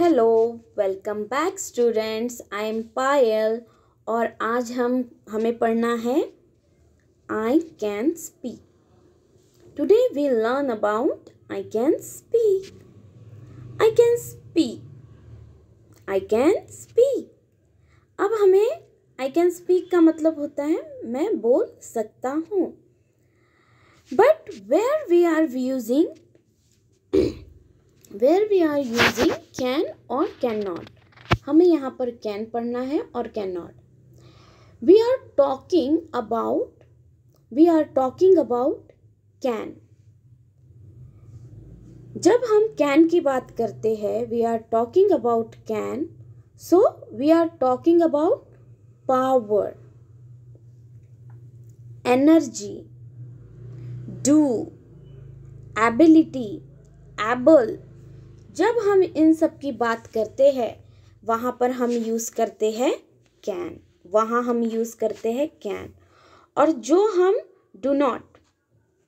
Hello welcome back students I am Payal और आज हम हमें पढ़ना है I can speak today we learn about I can speak I can speak I can speak अब हमें आई कैन स्पीक का मतलब होता है मैं बोल सकता हूँ but where we are using where we are using can और कैन नॉट हमें यहाँ पर कैन पढ़ना है और can not we are talking about we are talking about can जब हम कैन की बात करते हैं we are talking about can so we are talking about power energy do ability able जब हम इन सब की बात करते हैं वहाँ पर हम यूज़ करते हैं कैन वहाँ हम यूज़ करते हैं कैन और जो हम डू नॉट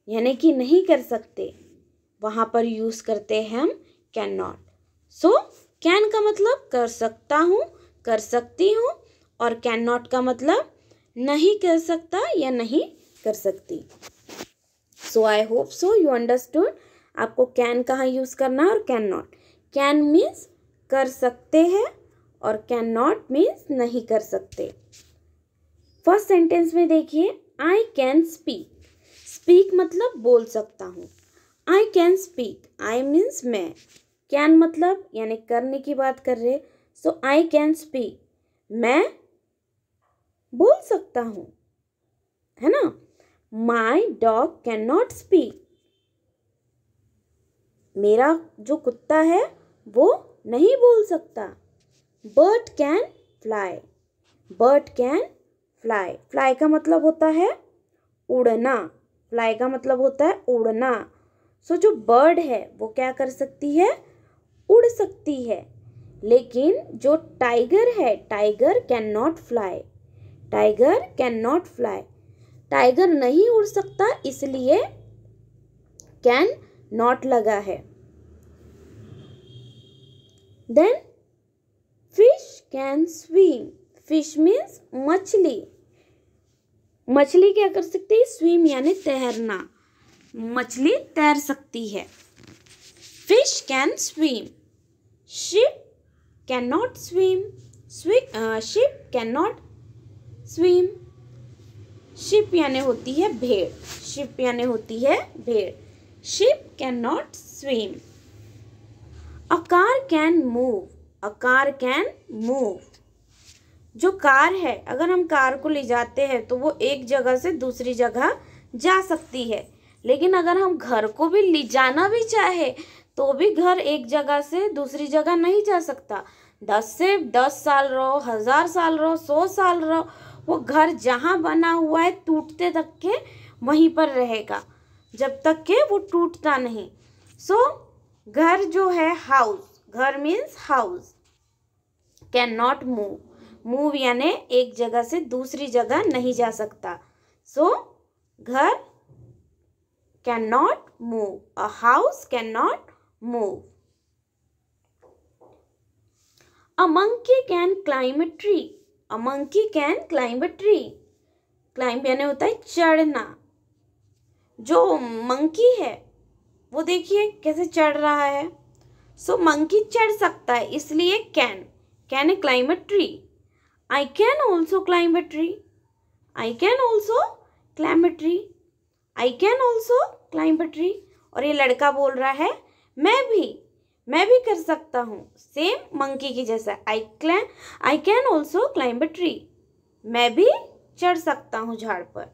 यानी कि नहीं कर सकते वहाँ पर यूज़ करते हैं हम कैन नॉट सो कैन का मतलब कर सकता हूँ कर सकती हूँ और कैन नॉट का मतलब नहीं कर सकता या नहीं कर सकती so I hope so you understood आपको कैन कहाँ यूज़ करना है और कैन नॉट कैन मीन्स कर सकते हैं और कैन नॉट मीन्स नहीं कर सकते फर्स्ट सेंटेंस में देखिए आई कैन स्पीक स्पीक मतलब बोल सकता हूँ I can speak I means मैं कैन मतलब यानी करने की बात कर रहे सो आई कैन स्पीक मैं बोल सकता हूँ है ना my dog can not speak मेरा जो कुत्ता है वो नहीं बोल सकता bird can fly bird can fly fly का मतलब होता है उड़ना फ्लाई का मतलब होता है उड़ना सो so, जो बर्ड है वो क्या कर सकती है उड़ सकती है लेकिन जो टाइगर है tiger can not fly tiger can not fly tiger नहीं उड़ सकता इसलिए कैन नॉट लगा है then fish can swim fish means मछली मछली क्या कर सकती है स्विम यानी तैरना मछली तैर सकती है fish can swim ship can not swim ship can not swim ship यानी होती है भेड़ शिप यानी होती है भेड़ Ship cannot swim. A car can move. A car can move. जो कार है अगर हम कार को ले जाते हैं तो वो एक जगह से दूसरी जगह जा सकती है लेकिन अगर हम घर को भी ले जाना भी चाहे तो भी घर एक जगह से दूसरी जगह नहीं जा सकता दस से दस साल रहो हज़ार साल रहो सौ साल रहो वो घर जहाँ बना हुआ है टूटते तक के वहीं पर रहेगा जब तक के वो टूटता नहीं सो so, घर जो है हाउस घर means house can not move move यानी एक जगह से दूसरी जगह नहीं जा सकता सो so, घर can not move a house can not move a monkey can climb tree a monkey can climb tree climb यानी होता है चढ़ना जो मंकी है वो देखिए कैसे चढ़ रहा है सो मंकी चढ़ सकता है इसलिए can can a climb a tree I can also climb a tree I can also climb a tree I can also climb a tree और ये लड़का बोल रहा है मैं भी मैं भी कर सकता हूँ सेम मंकी की जैसा I climb I can also climb a tree मैं भी चढ़ सकता हूँ झाड़ पर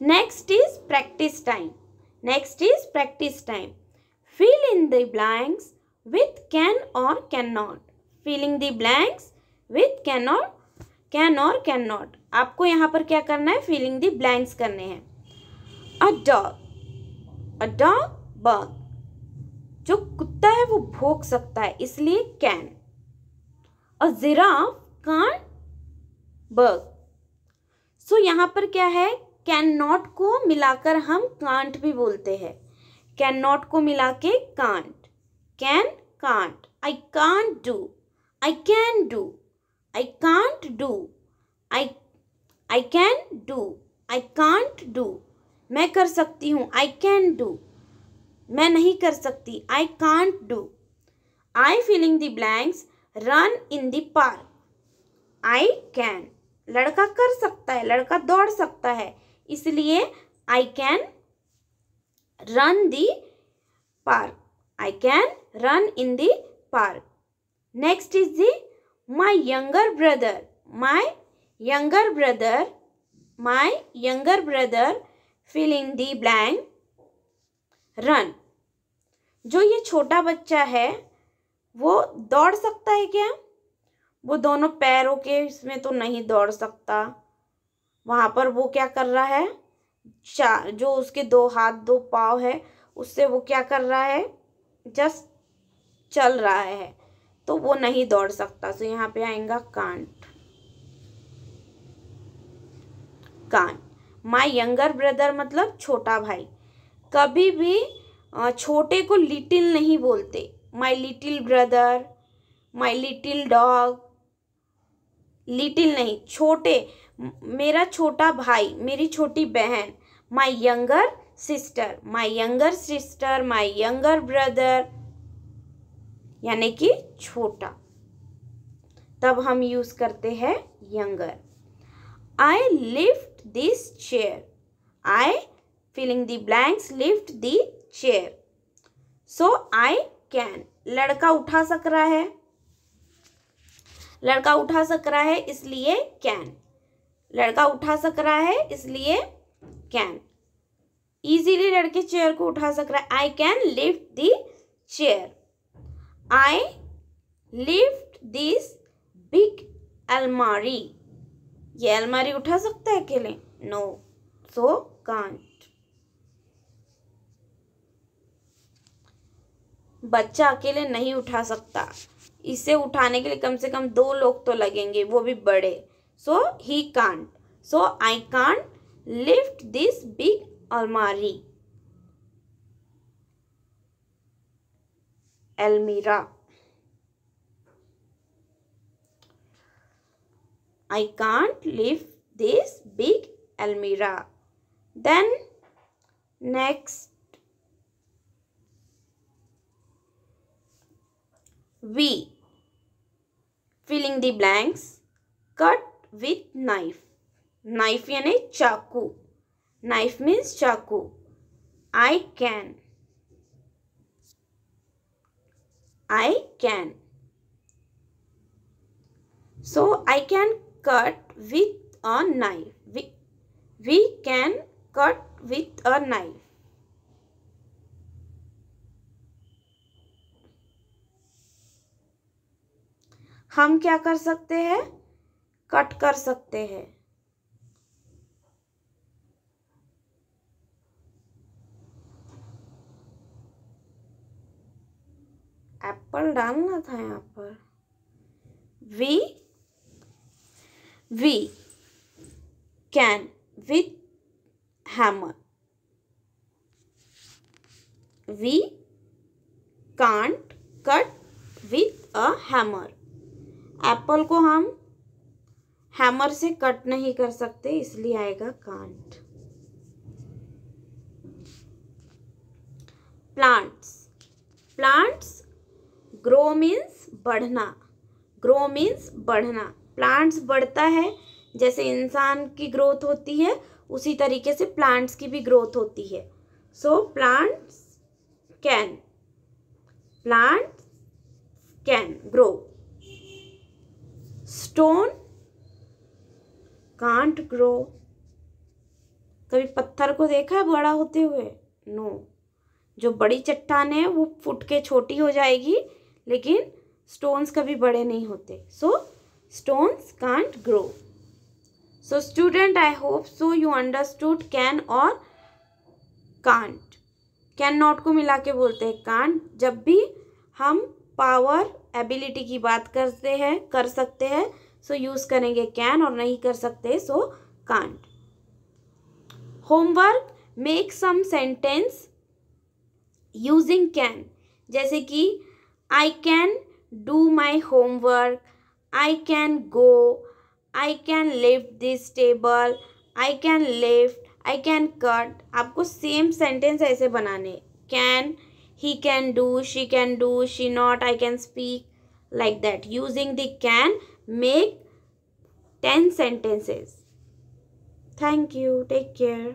next is practice time next is practice time fill in the blanks with can or cannot filling the blanks with can or can or cannot आपको यहाँ पर क्या करना है filling the blanks करने हैं a dog a dog bark जो कुत्ता है वो भोंक सकता है इसलिए कैन अ जिराफ कान बर्ग सो यहाँ पर क्या है कैन नॉट को मिलाकर हम कांट भी बोलते हैं कैन नॉट को मिला के can't can can't I can't do I can do I can't do I I can do I can't do मैं कर सकती हूँ आई कैन डू मैं नहीं कर सकती I can't do I filling the blanks run in dark park I can लड़का कर सकता है लड़का दौड़ सकता है इसलिए I can run the park I can run in the park next is the my younger brother my younger brother my younger brother fill in the blank run जो ये छोटा बच्चा है वो दौड़ सकता है क्या वो दोनों पैरों के इसमें तो नहीं दौड़ सकता वहाँ पर वो क्या कर रहा है चा जो उसके दो हाथ दो पाँव है उससे वो क्या कर रहा है जस्ट चल रहा है तो वो नहीं दौड़ सकता सो तो यहाँ पे आएगा can't can my younger brother मतलब छोटा भाई कभी भी छोटे को लिटिल नहीं बोलते my little brother my little dog little नहीं छोटे मेरा छोटा भाई मेरी छोटी बहन my younger sister my younger sister my younger brother यानी कि छोटा तब हम यूज़ करते हैं younger I lift this chair I filling the blanks lift the chair so I can लड़का उठा सक रहा है लड़का उठा सक रहा है इसलिए कैन लड़का उठा सक रहा है इसलिए कैन इजीली लड़के चेयर को उठा सक रहा है I can lift the chair I lift this big अलमारी ये अलमारी उठा सकता है अकेले नो सो कांट बच्चा अकेले नहीं उठा सकता इसे उठाने के लिए कम से कम दो लोग तो लगेंगे वो भी बड़े So he can't. So I can't lift this big almari. Elmira. I can't lift this big Elmira. Then next we filling the blanks cut with knife knife यानी चाकू नाइफ मीन्स चाकू I can I can so I can cut with a knife we can cut with a knife हम क्या कर सकते हैं cut कर सकते हैं एप्पल डालना था यहाँ पर we we can with hammer we can't cut with a hammer apple को हम हैमर से कट नहीं कर सकते इसलिए आएगा can't plants plants grow means बढ़ना ग्रो मीन्स बढ़ना प्लांट्स बढ़ता है जैसे इंसान की ग्रोथ होती है उसी तरीके से प्लांट्स की भी ग्रोथ होती है so plants can plants can grow stone can't grow कभी पत्थर को देखा है बड़ा होते हुए नो no. जो बड़ी चट्टान है वो फुट के छोटी हो जाएगी लेकिन स्टोन्स कभी बड़े नहीं होते so stones can't grow so student I hope so you understood can और कांट कैन नॉट को मिला के बोलते हैं कांट जब भी हम पावर एबिलिटी की बात करते हैं कर सकते हैं सो यूज़ करेंगे कैन और नहीं कर सकते so can't homework make some sentence using can जैसे कि I can do my homework I can go I can lift this table I can lift I can cut आपको सेम सेंटेंस ऐसे बनाने can he can do she can do she not I can speak like that using the can make 10 sentences thank you take care